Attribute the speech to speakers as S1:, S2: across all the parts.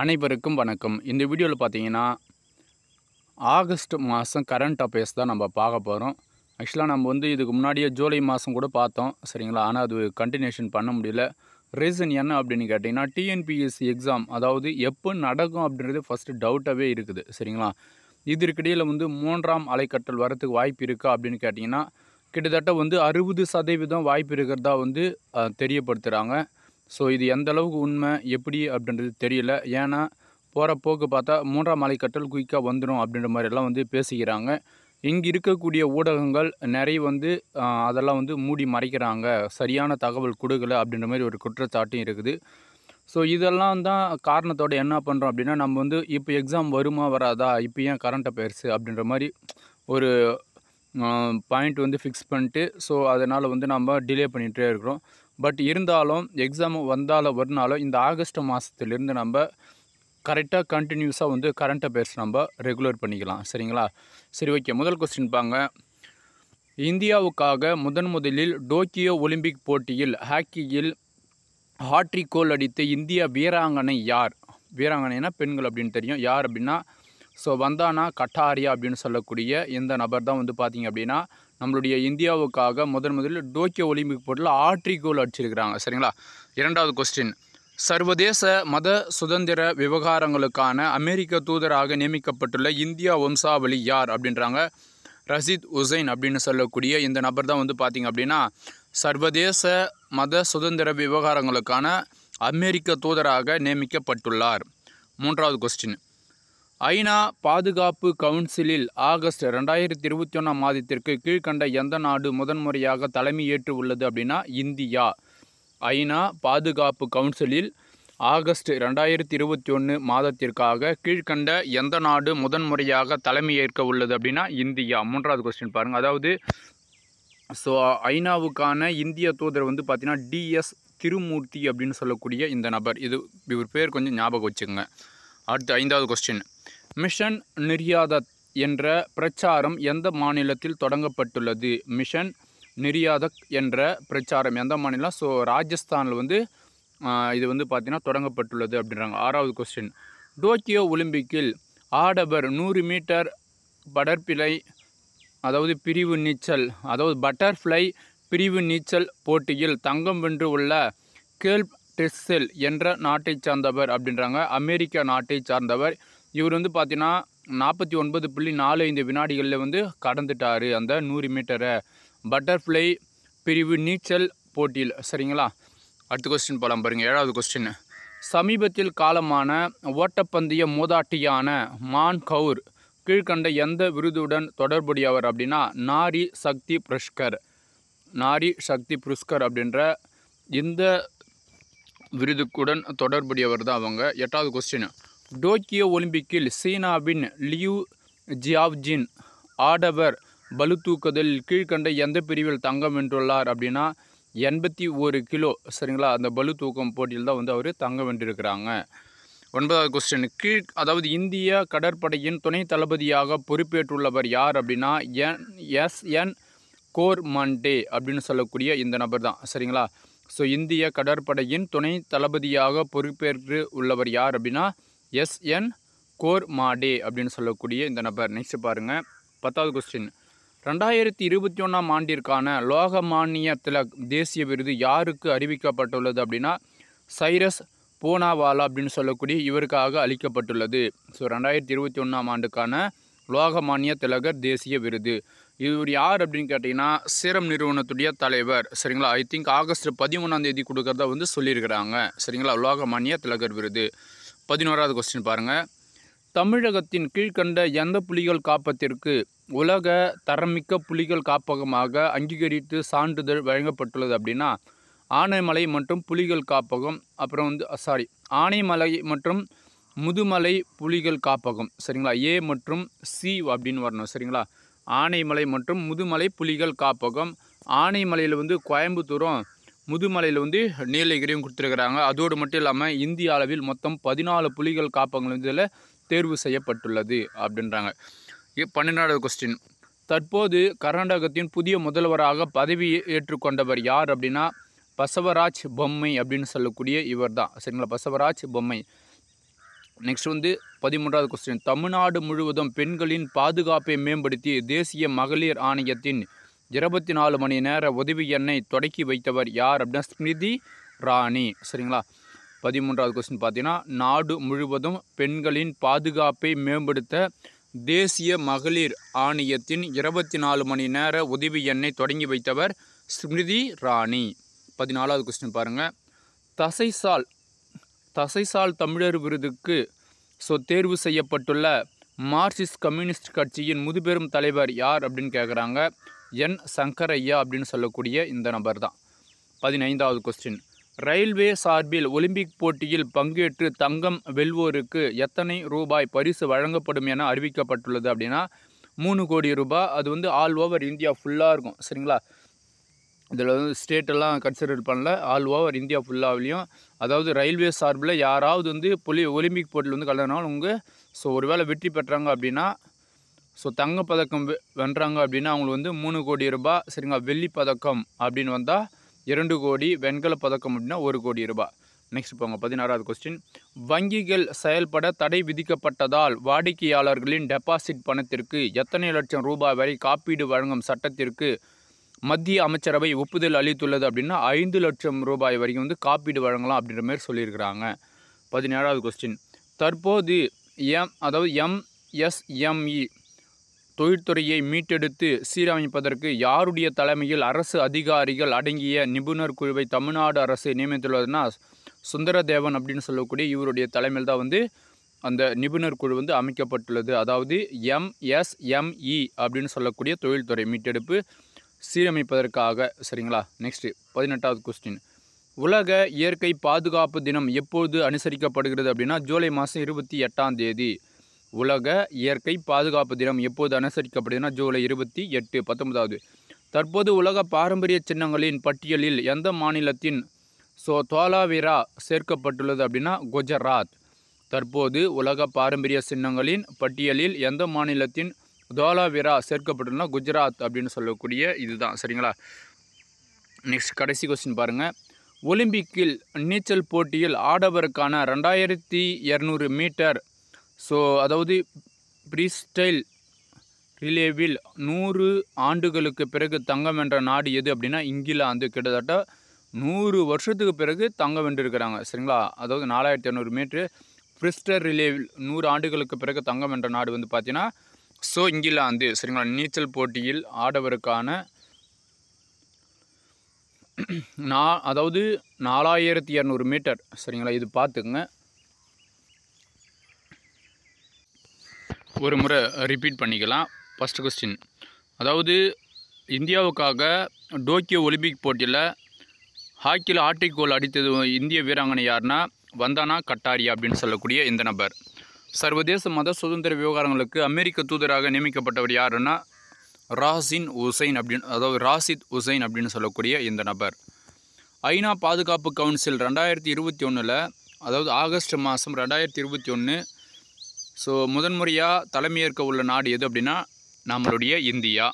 S1: அனைவருக்கும் வணக்கம் இந்த வீடியோவில் பார்த்தீங்கன்னா ஆகஸ்ட் மாதம் கரண்ட் அஃபேர்ஸ் தான் நம்ம பார்க்க போகிறோம் ஆக்சுவலாக நம்ம வந்து இதுக்கு முன்னாடியே ஜூலை மாதம் கூட பார்த்தோம் சரிங்களா ஆனால் அது கண்டினியூஷன் பண்ண முடியல ரீசன் என்ன அப்படின்னு கேட்டிங்கன்னா டிஎன்பிஎஸ்சி எக்ஸாம் அதாவது எப்போ நடக்கும் அப்படின்றது ஃபஸ்ட்டு டவுட்டாகவே இருக்குது சரிங்களா இதற்கிடையில் வந்து மூன்றாம் அலைக்கட்டல் வரத்துக்கு வாய்ப்பு இருக்கா அப்படின்னு கேட்டிங்கன்னா கிட்டத்தட்ட வந்து அறுபது சதவீதம் வாய்ப்பு இருக்கிறதா வந்து தெரியப்படுத்துகிறாங்க ஸோ இது எந்த அளவுக்கு உண்மை எப்படி அப்படின்றது தெரியல ஏன்னா போகிற போக்கு பார்த்தா மூன்றாம் மலைக்கட்டல் குயிக்காக வந்துடும் அப்படின்ற மாதிரிலாம் வந்து பேசிக்கிறாங்க இங்கே இருக்கக்கூடிய ஊடகங்கள் நிறைய வந்து அதெல்லாம் வந்து மூடி மறைக்கிறாங்க சரியான தகவல் கொடுக்கல அப்படின்ற மாதிரி ஒரு குற்றச்சாட்டும் இருக்குது ஸோ இதெல்லாம் தான் காரணத்தோடு என்ன பண்ணுறோம் அப்படின்னா நம்ம வந்து இப்போ எக்ஸாம் வருமா வராதா இப்போ ஏன் கரண்ட் அஃபேர்ஸு அப்படின்ற மாதிரி ஒரு பாயிண்ட் வந்து ஃபிக்ஸ் பண்ணிட்டு ஸோ அதனால் வந்து நம்ம டிலே பண்ணிகிட்டே இருக்கிறோம் பட் இருந்தாலும் எக்ஸாம் வந்தாலும் நாளோ இந்த ஆகஸ்ட் மாதத்துலேருந்து நம்ம கரெக்டாக கண்டினியூஸாக வந்து கரண்ட் அஃபேர்ஸ் நம்ம ரெகுலர் பண்ணிக்கலாம் சரிங்களா சரி ஓகே முதல் கொஸ்டின் பாங்க இந்தியாவுக்காக முதன் முதலில் டோக்கியோ ஒலிம்பிக் போட்டியில் ஹாக்கியில் ஹாட்ரி கோல் அடித்த இந்திய வீராங்கனை யார் வீராங்கனைனா பெண்கள் அப்படின்னு தெரியும் யார் அப்படின்னா ஸோ வந்தானா கட்டாரியா அப்படின்னு சொல்லக்கூடிய இந்த நபர் தான் வந்து பார்த்திங்க அப்படின்னா நம்மளுடைய இந்தியாவுக்காக முதன் முதலில் டோக்கியோ ஒலிம்பிக் போட்டியில் ஆட்ரி கோல் அடிச்சிருக்கிறாங்க சரிங்களா இரண்டாவது கொஸ்டின் சர்வதேச மத சுதந்திர விவகாரங்களுக்கான அமெரிக்க தூதராக நியமிக்கப்பட்டுள்ள இந்தியா வம்சாவளி யார் அப்படின்றாங்க ரஷீத் உசைன் அப்படின்னு சொல்லக்கூடிய இந்த நபர் தான் வந்து பார்த்திங்க அப்படின்னா சர்வதேச மத சுதந்திர விவகாரங்களுக்கான அமெரிக்க தூதராக நியமிக்கப்பட்டுள்ளார் மூன்றாவது கொஸ்டின் ஐநா பாதுகாப்பு கவுன்சிலில் ஆகஸ்ட் ரெண்டாயிரத்தி இருபத்தி ஒன்றாம் மாதத்திற்கு கீழ்கண்ட எந்த நாடு முதன்முறையாக தலைமையேற்று உள்ளது அப்படின்னா இந்தியா ஐநா பாதுகாப்பு கவுன்சிலில் ஆகஸ்ட் ரெண்டாயிரத்தி இருபத்தி ஒன்று மாதத்திற்காக கீழ்கண்ட எந்த நாடு முதன்முறையாக தலைமையேற்க உள்ளது அப்படின்னா இந்தியா மூன்றாவது கொஸ்டின் பாருங்கள் அதாவது ஸோ ஐநாவுக்கான இந்திய தூதர் வந்து பார்த்திங்கன்னா டிஎஸ் திருமூர்த்தி அப்படின்னு சொல்லக்கூடிய இந்த நபர் இது இவர் பேர் கொஞ்சம் ஞாபகம் வச்சுக்கோங்க அடுத்து ஐந்தாவது கொஸ்டின் மிஷன் நிரியாதத் என்ற பிரச்சாரம் எந்த மாநிலத்தில் தொடங்கப்பட்டுள்ளது மிஷன் நிரியாதக் என்ற பிரச்சாரம் எந்த மாநிலம் ஸோ ராஜஸ்தானில் வந்து இது வந்து பார்த்திங்கன்னா தொடங்கப்பட்டுள்ளது அப்படின்றாங்க ஆறாவது கொஸ்டின் டோக்கியோ ஒலிம்பிக்கில் ஆடவர் நூறு மீட்டர் படற்பிலை அதாவது பிரிவு நீச்சல் அதாவது பட்டர்ஃப்ளை பிரிவு நீச்சல் போட்டியில் தங்கம் வென்று உள்ள கேல்ப் டெஸ்ஸெல் என்ற நாட்டை சார்ந்தவர் அப்படின்றாங்க அமெரிக்க நாட்டை சார்ந்தவர் இவர் வந்து பார்த்தீங்கன்னா நாற்பத்தி ஒன்பது புள்ளி நாலு ஐந்து வினாடிகளில் வந்து கடந்துட்டார் அந்த நூறு மீட்டரை பட்டர்ஃப்ளை பிரிவு நீச்சல் போட்டியில் சரிங்களா அடுத்த கொஸ்டின் போகலாம் பாருங்கள் ஏழாவது கொஸ்டின் சமீபத்தில் காலமான ஓட்டப்பந்தய மூதாட்டியான மான் கவுர் கீழ்கண்ட எந்த விருதுடன் தொடர்புடையவர் அப்படின்னா நாரி சக்தி புரஸ்கர் நாரி சக்தி புருஷ்கர் அப்படின்ற இந்த விருதுக்குடன் தொடர்புடையவர் தான் அவங்க எட்டாவது கொஸ்டின் டோக்கியோ ஒலிம்பிக்கில் சீனாவின் லியூ ஜியாவ்ஜின் ஆடவர் பளுதூக்குதல் கீழ்கண்ட எந்த பிரிவில் தங்கம் வென்றுள்ளார் அப்படின்னா எண்பத்தி ஒரு கிலோ சரிங்களா அந்த பலு தூக்கம் போட்டியில் தான் வந்து அவர் தங்கம் வென்றிருக்கிறாங்க ஒன்பதாவது கொஸ்டின் கீழ் அதாவது இந்திய கடற்படையின் துணை தளபதியாக பொறுப்பேற்றுள்ளவர் யார் அப்படின்னா N S N Ghormade அப்படின்னு சொல்லக்கூடிய இந்த நபர் தான் சரிங்களா ஸோ இந்திய கடற்படையின் துணை தளபதியாக பொறுப்பேற்று உள்ளவர் யார் அப்படின்னா எஸ் என் கோர் மாடே அப்படின்னு சொல்லக்கூடிய இந்த நபர் நெக்ஸ்ட் பாருங்கள் பத்தாவது கொஸ்டின் ரெண்டாயிரத்தி இருபத்தி ஒன்றாம் ஆண்டிற்கான லோகமானிய திலக் தேசிய விருது யாருக்கு அறிவிக்கப்பட்டுள்ளது அப்படின்னா சைரஸ் பூனாவாலா அப்படின்னு சொல்லக்கூடிய இவருக்காக அளிக்கப்பட்டுள்ளது ஸோ ரெண்டாயிரத்தி இருபத்தி ஒன்றாம் ஆண்டுக்கான லோகமானிய திலகர் தேசிய விருது இவர் யார் அப்படின்னு கேட்டிங்கன்னா சீரம் நிறுவனத்துடைய தலைவர் சரிங்களா ஐ திங்க் ஆகஸ்ட் பதிமூணாம் தேதி கொடுக்குறதா வந்து சொல்லியிருக்கிறாங்க சரிங்களா லோகமானிய திலகர் விருது பதினோராவது கொஸ்டின் பாருங்கள் தமிழகத்தின் கீழ்கண்ட எந்த புலிகள் காப்பத்திற்கு உலக தரமிக்க புலிகள் காப்பகமாக அங்கீகரித்து சான்றிதழ் வழங்கப்பட்டுள்ளது அப்படின்னா ஆனைமலை மற்றும் புலிகள் காப்பகம் அப்புறம் வந்து சாரி ஆனைமலை மற்றும் முதுமலை புலிகள் காப்பகம் சரிங்களா ஏ மற்றும் சி அப்படின்னு வரணும் சரிங்களா ஆனைமலை மற்றும் முதுமலை புலிகள் காப்பகம் ஆனைமலையில் வந்து கோயம்புத்தூரும் முதுமலையில் வந்து நீலகிரியும் கொடுத்துருக்குறாங்க அதோடு மட்டும் இல்லாமல் இந்திய அளவில் மொத்தம் பதினாலு புலிகள் காப்பங்கள் வந்து இதில் தேர்வு செய்யப்பட்டுள்ளது அப்படின்றாங்க பன்னெண்டாவது கொஸ்டின் தற்போது கர்நாடகத்தின் புதிய முதல்வராக பதவி ஏற்றுக்கொண்டவர் யார் அப்படின்னா பசவராஜ் பொம்மை அப்படின்னு சொல்லக்கூடிய இவர் தான் சரிங்களா பசவராஜ் பொம்மை நெக்ஸ்ட் வந்து பதிமூன்றாவது கொஸ்டின் தமிழ்நாடு முழுவதும் பெண்களின் பாதுகாப்பை மேம்படுத்தி தேசிய மகளிர் ஆணையத்தின் இருபத்தி நாலு மணி நேர உதவி எண்ணை தொடக்கி வைத்தவர் யார் அப்படின்னா ஸ்மிருதி ராணி சரிங்களா பதிமூன்றாவது கொஸ்டின் பார்த்தீங்கன்னா நாடு முழுவதும் பெண்களின் பாதுகாப்பை மேம்படுத்த தேசிய மகளிர் ஆணையத்தின் இருபத்தி நாலு மணி நேர உதவி எண்ணை தொடங்கி வைத்தவர் ஸ்மிருதி ராணி பதினாலாவது கொஸ்டின் பாருங்கள் தசைசால் தசைசால் தமிழர் விருதுக்கு ஸோ தேர்வு செய்யப்பட்டுள்ள மார்க்சிஸ்ட் கம்யூனிஸ்ட் கட்சியின் முதுபெரும் தலைவர் யார் அப்படின்னு கேட்குறாங்க என் சங்கரையா அப்படின்னு சொல்லக்கூடிய இந்த நபர் தான் பதினைந்தாவது கொஸ்டின் ரயில்வே சார்பில் ஒலிம்பிக் போட்டியில் பங்கேற்று தங்கம் வெல்வோருக்கு எத்தனை ரூபாய் பரிசு வழங்கப்படும் என அறிவிக்கப்பட்டுள்ளது அப்படின்னா மூணு கோடி ரூபாய் அது வந்து ஆல் ஓவர் இந்தியா ஃபுல்லாக இருக்கும் சரிங்களா இதில் வந்து ஸ்டேட்டெல்லாம் கன்சிடர் பண்ணல ஆல் ஓவர் இந்தியா ஃபுல்லாகலையும் அதாவது ரயில்வே சார்பில் யாராவது வந்து பொலி ஒலிம்பிக் போட்டியில் வந்து கலந்துனாலும் அவங்க ஸோ ஒருவேளை வெற்றி பெற்றாங்க அப்படின்னா ஸோ தங்கப்பதக்கம் வென்றாங்க அப்படின்னா அவங்களுக்கு வந்து மூணு கோடி ரூபாய் சரிங்களா வெள்ளி பதக்கம் அப்படின்னு வந்தால் இரண்டு கோடி வெண்கல பதக்கம் அப்படின்னா ஒரு கோடி ரூபாய் நெக்ஸ்ட் போங்க பதினாறாவது கொஸ்டின் வங்கிகள் செயல்பட தடை விதிக்கப்பட்டதால் வாடிக்கையாளர்களின் டெபாசிட் பணத்திற்கு எத்தனை லட்சம் ரூபாய் வரை காப்பீடு வழங்கும் சட்டத்திற்கு மத்திய அமைச்சரவை ஒப்புதல் அளித்துள்ளது அப்படின்னா ஐந்து லட்சம் ரூபாய் வரைக்கும் வந்து காப்பீடு வழங்கலாம் அப்படின்ற மாதிரி சொல்லியிருக்கிறாங்க பதினேழாவது கொஸ்டின் தற்போது எம் அதாவது எம்எஸ்எம்இ தொழில்துறையை மீட்டெடுத்து சீரமைப்பதற்கு யாருடைய தலைமையில் அரசு அதிகாரிகள் அடங்கிய நிபுணர் குழுவை தமிழ்நாடு அரசு நியமித்துள்ளதுன்னா சுந்தரதேவன் அப்படின்னு சொல்லக்கூடிய இவருடைய தலைமையில் தான் வந்து அந்த நிபுணர் குழு வந்து அமைக்கப்பட்டுள்ளது அதாவது எம்எஸ்எம்இ அப்படின்னு சொல்லக்கூடிய தொழில்துறை மீட்டெடுப்பு சீரமைப்பதற்காக சரிங்களா நெக்ஸ்ட்டு பதினெட்டாவது கொஸ்டின் உலக இயற்கை பாதுகாப்பு தினம் எப்போது அனுசரிக்கப்படுகிறது அப்படின்னா ஜூலை மாதம் இருபத்தி எட்டாம் தேதி உலக இயற்கை பாதுகாப்பு தினம் எப்போது அனுசரிக்கப்படுதுன்னா ஜூலை இருபத்தி எட்டு பத்தொன்பதாவது தற்போது உலக பாரம்பரிய சின்னங்களின் பட்டியலில் எந்த மாநிலத்தின் ஸோ தோலாவிரா சேர்க்கப்பட்டுள்ளது அப்படின்னா குஜராத் தற்போது உலக பாரம்பரிய சின்னங்களின் பட்டியலில் எந்த மாநிலத்தின் தோலாவிரா சேர்க்கப்பட்டுள்ளனா குஜராத் அப்படின்னு சொல்லக்கூடிய இதுதான் சரிங்களா நெக்ஸ்ட் கடைசி கொஸ்டின் பாருங்கள் ஒலிம்பிக்கில் நீச்சல் போட்டியில் ஆடவருக்கான ரெண்டாயிரத்தி இரநூறு மீட்டர் ஸோ அதாவது ஃப்ரீஸ்டைல் ரிலேவில் நூறு ஆண்டுகளுக்கு பிறகு தங்கம் என்ற நாடு எது அப்படின்னா இங்கிலாந்து கிட்டத்தட்ட நூறு வருஷத்துக்கு பிறகு தங்கம் வென்றிருக்கிறாங்க சரிங்களா அதாவது நாலாயிரத்தி இரநூறு மீட்ரு ஃப்ரிஸ்டர் ரிலேவில் நூறு ஆண்டுகளுக்கு பிறகு தங்கம் என்ற நாடு வந்து பார்த்தீங்கன்னா ஸோ இங்கிலாந்து சரிங்களா நீச்சல் போட்டியில் ஆடவருக்கான நா அதாவது நாலாயிரத்தி இரநூறு மீட்டர் சரிங்களா இது பார்த்துக்குங்க ஒரு முறை ரிப்பீட் பண்ணிக்கலாம் ஃபஸ்ட் கொஸ்டின் அதாவது இந்தியாவுக்காக டோக்கியோ ஒலிம்பிக் போட்டியில் ஹாக்கியில் கோல் அடித்தது இந்திய வீராங்கனை யார்னா வந்தானா கட்டாரி அப்படின்னு சொல்லக்கூடிய இந்த நபர் சர்வதேச மத சுதந்திர விவகாரங்களுக்கு அமெரிக்க தூதராக நியமிக்கப்பட்டவர் யாருன்னா ராசின் உசைன் அப்படின்னு அதாவது ராசித் உசைன் அப்படின்னு சொல்லக்கூடிய இந்த நபர் ஐநா பாதுகாப்பு கவுன்சில் ரெண்டாயிரத்தி இருபத்தி ஒன்றில் அதாவது ஆகஸ்ட் மாதம் ரெண்டாயிரத்தி இருபத்தி ஒன்று ஸோ முதன்முறையாக தலைமையேற்க உள்ள நாடு எது அப்படின்னா நம்மளுடைய இந்தியா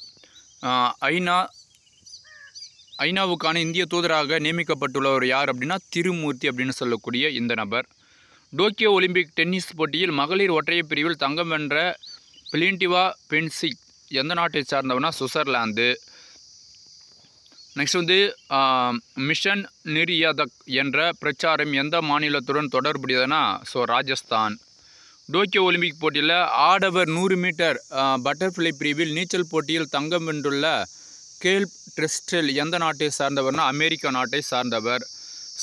S1: ஐநா ஐநாவுக்கான இந்திய தூதராக நியமிக்கப்பட்டுள்ளவர் யார் அப்படின்னா திருமூர்த்தி அப்படின்னு சொல்லக்கூடிய இந்த நபர் டோக்கியோ ஒலிம்பிக் டென்னிஸ் போட்டியில் மகளிர் ஒற்றையப் பிரிவில் தங்கம் வென்ற பிளின்டிவா பென்சிக் எந்த நாட்டை சார்ந்தவனா சுவிட்சர்லாந்து நெக்ஸ்ட் வந்து மிஷன் நிரியதக் என்ற பிரச்சாரம் எந்த மாநிலத்துடன் தொடர்புடையதுன்னா ஸோ ராஜஸ்தான் டோக்கியோ ஒலிம்பிக் போட்டியில் ஆடவர் நூறு மீட்டர் பட்டர்ஃப்ளை பிரிவில் நீச்சல் போட்டியில் தங்கம் வென்றுள்ள கேல் ட்ரெஸ்டில் எந்த நாட்டை சார்ந்தவர்னா அமெரிக்க நாட்டை சார்ந்தவர்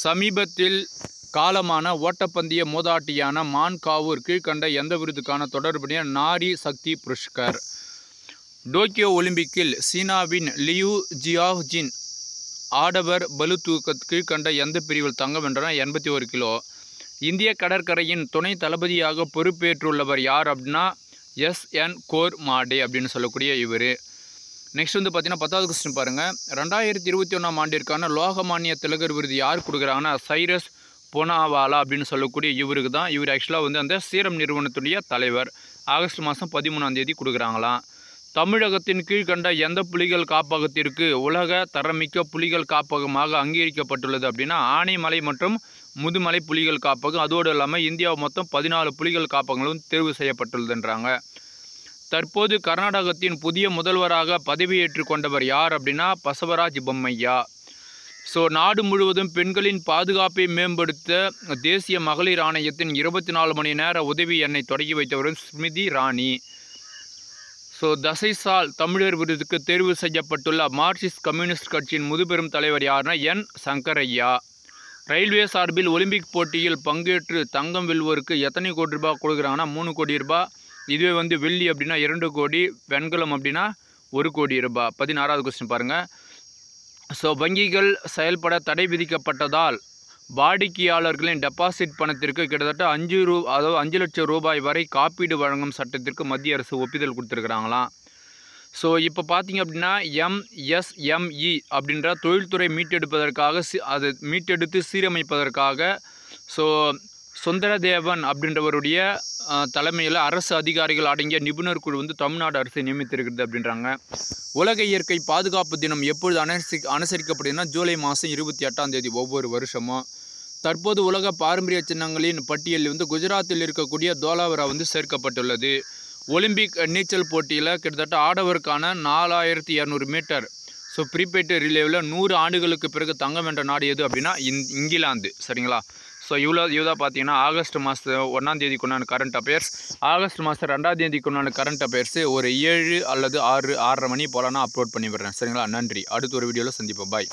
S1: சமீபத்தில் காலமான ஓட்டப்பந்தய மோதாட்டியான மான் காவூர் கீழ்கண்ட எந்த விருதுக்கான தொடர்புடைய நாரி சக்தி புருஷ்கர் டோக்கியோ ஒலிம்பிக்கில் சீனாவின் லியூ ஜியாஹ்ஜின் ஆடவர் பலு தூக்க கீழ்கண்ட எந்த பிரிவில் தங்கம் வென்றன எண்பத்தி ஒரு கிலோ இந்திய கடற்கரையின் துணை தளபதியாக பொறுப்பேற்றுள்ளவர் யார் அப்படின்னா எஸ் என் கோர் மாடே அப்படின்னு சொல்லக்கூடிய இவர் நெக்ஸ்ட் வந்து பார்த்தீங்கன்னா பத்தாவது கொஸ்டின் பாருங்கள் ரெண்டாயிரத்தி இருபத்தி ஒன்றாம் ஆண்டிற்கான லோகமானிய திலகர் விருது யார் கொடுக்குறாங்கன்னா சைரஸ் பொனாவாலா அப்படின்னு சொல்லக்கூடிய இவருக்கு தான் இவர் ஆக்சுவலாக வந்து அந்த சீரம் நிறுவனத்துடைய தலைவர் ஆகஸ்ட் மாதம் பதிமூணாம் தேதி கொடுக்குறாங்களாம் தமிழகத்தின் கீழ்கண்ட எந்த புலிகள் காப்பகத்திற்கு உலக தரமிக்க புலிகள் காப்பகமாக அங்கீகரிக்கப்பட்டுள்ளது அப்படின்னா ஆனைமலை மற்றும் முதுமலை புலிகள் காப்பகம் அதோடு இல்லாமல் இந்தியா மொத்தம் பதினாலு புலிகள் காப்பகங்களும் தேர்வு செய்யப்பட்டுள்ளதுன்றாங்க தற்போது கர்நாடகத்தின் புதிய முதல்வராக பதவியேற்று கொண்டவர் யார் அப்படின்னா பசவராஜ் பொம்மையா ஸோ நாடு முழுவதும் பெண்களின் பாதுகாப்பை மேம்படுத்த தேசிய மகளிர் ஆணையத்தின் இருபத்தி நாலு மணி நேர உதவி எண்ணை தொடங்கி வைத்தவரும் ஸ்மிதி ராணி ஸோ தசைசால் தமிழர் விருதுக்கு தேர்வு செய்யப்பட்டுள்ள மார்க்சிஸ்ட் கம்யூனிஸ்ட் கட்சியின் முதுபெரும் தலைவர் யார்னா என் சங்கரையா ரயில்வே சார்பில் ஒலிம்பிக் போட்டியில் பங்கேற்று தங்கம் வெல்வோருக்கு எத்தனை கோடி ரூபாய் கொடுக்குறாங்கன்னா மூணு கோடி ரூபாய் இதுவே வந்து வெள்ளி அப்படின்னா இரண்டு கோடி வெண்கலம் அப்படின்னா ஒரு கோடி ரூபாய் பதினாறாவது கொஸ்டின் பாருங்கள் ஸோ வங்கிகள் செயல்பட தடை விதிக்கப்பட்டதால் வாடிக்கையாளர்களின் டெபாசிட் பணத்திற்கு கிட்டத்தட்ட அஞ்சு ரூ அதாவது அஞ்சு லட்சம் ரூபாய் வரை காப்பீடு வழங்கும் சட்டத்திற்கு மத்திய அரசு ஒப்புதல் கொடுத்துருக்குறாங்களாம் ஸோ இப்போ பார்த்தீங்க அப்படின்னா எம்எஸ்எம்இ e அப்படின்ற தொழில்துறை மீட்டெடுப்பதற்காக சி அதை மீட்டெடுத்து சீரமைப்பதற்காக ஸோ சுந்தரதேவன் அப்படின்றவருடைய தலைமையில் அரசு அதிகாரிகள் அடங்கிய நிபுணர் குழு வந்து தமிழ்நாடு அரசு நியமித்திருக்கிறது அப்படின்றாங்க உலக இயற்கை பாதுகாப்பு தினம் எப்பொழுது அனுசரி அனுசரிக்கப்படுதுன்னா ஜூலை மாதம் இருபத்தி எட்டாம் தேதி ஒவ்வொரு வருஷமும் தற்போது உலக பாரம்பரிய சின்னங்களின் பட்டியலில் வந்து குஜராத்தில் இருக்கக்கூடிய தோலாவரா வந்து சேர்க்கப்பட்டுள்ளது ஒலிம்பிக் நீச்சல் போட்டியில் கிட்டத்தட்ட ஆடவருக்கான நாலாயிரத்தி இரநூறு மீட்டர் ஸோ ப்ரீபெய்டு ரிலேவில் நூறு ஆண்டுகளுக்கு பிறகு தங்கம் என்ற நாடு எது அப்படின்னா இங்கிலாந்து சரிங்களா ஸோ இவ்வளோ இவ்வளோ பார்த்தீங்கன்னா ஆகஸ்ட் மாதம் ஒன்றாம் தேதிக்கு உண்டான கரண்ட் அஃபேர்ஸ் ஆகஸ்ட் மாதம் ரெண்டாம் தேதிக்கு உண்டான கரண்ட் அஃபேர்ஸு ஒரு ஏழு அல்லது ஆறு ஆறரை மணி போலனா அப்லோட் பண்ணி விடுறேன் சரிங்களா நன்றி அடுத்த ஒரு வீடியோவில் சந்திப்போம் பாய்